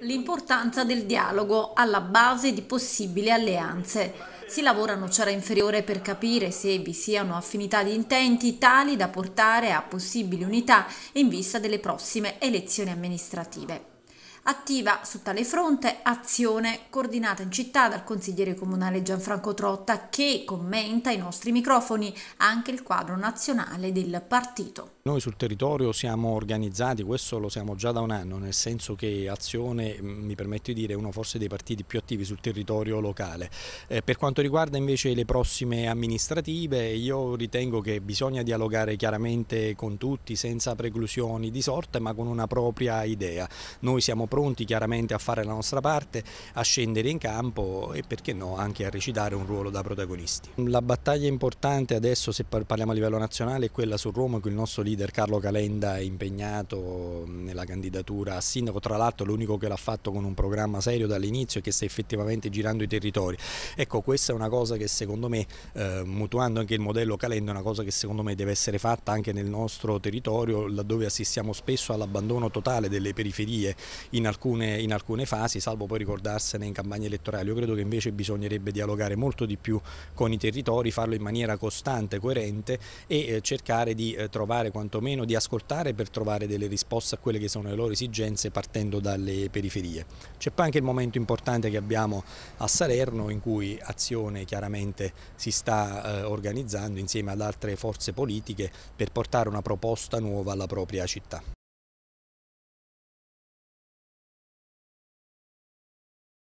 L'importanza del dialogo alla base di possibili alleanze. Si lavora a nocciara inferiore per capire se vi siano affinità di intenti tali da portare a possibili unità in vista delle prossime elezioni amministrative. Attiva su tale fronte azione coordinata in città dal consigliere comunale Gianfranco Trotta che commenta ai nostri microfoni anche il quadro nazionale del partito. Noi sul territorio siamo organizzati, questo lo siamo già da un anno, nel senso che Azione, mi permetto di dire, è uno forse dei partiti più attivi sul territorio locale. Eh, per quanto riguarda invece le prossime amministrative, io ritengo che bisogna dialogare chiaramente con tutti, senza preclusioni di sorte, ma con una propria idea. Noi siamo pronti chiaramente a fare la nostra parte, a scendere in campo e perché no anche a recitare un ruolo da protagonisti. La battaglia importante adesso, se parliamo a livello nazionale, è quella su Roma, con il nostro leader leader Carlo Calenda è impegnato nella candidatura a sindaco, tra l'altro l'unico che l'ha fatto con un programma serio dall'inizio e che sta effettivamente girando i territori. Ecco, questa è una cosa che secondo me, eh, mutuando anche il modello Calenda, è una cosa che secondo me deve essere fatta anche nel nostro territorio, laddove assistiamo spesso all'abbandono totale delle periferie in alcune, in alcune fasi, salvo poi ricordarsene in campagne elettorali. Io credo che invece bisognerebbe dialogare molto di più con i territori, farlo in maniera costante, coerente e eh, cercare di eh, trovare quanto quantomeno di ascoltare per trovare delle risposte a quelle che sono le loro esigenze partendo dalle periferie. C'è poi anche il momento importante che abbiamo a Salerno in cui Azione chiaramente si sta eh, organizzando insieme ad altre forze politiche per portare una proposta nuova alla propria città.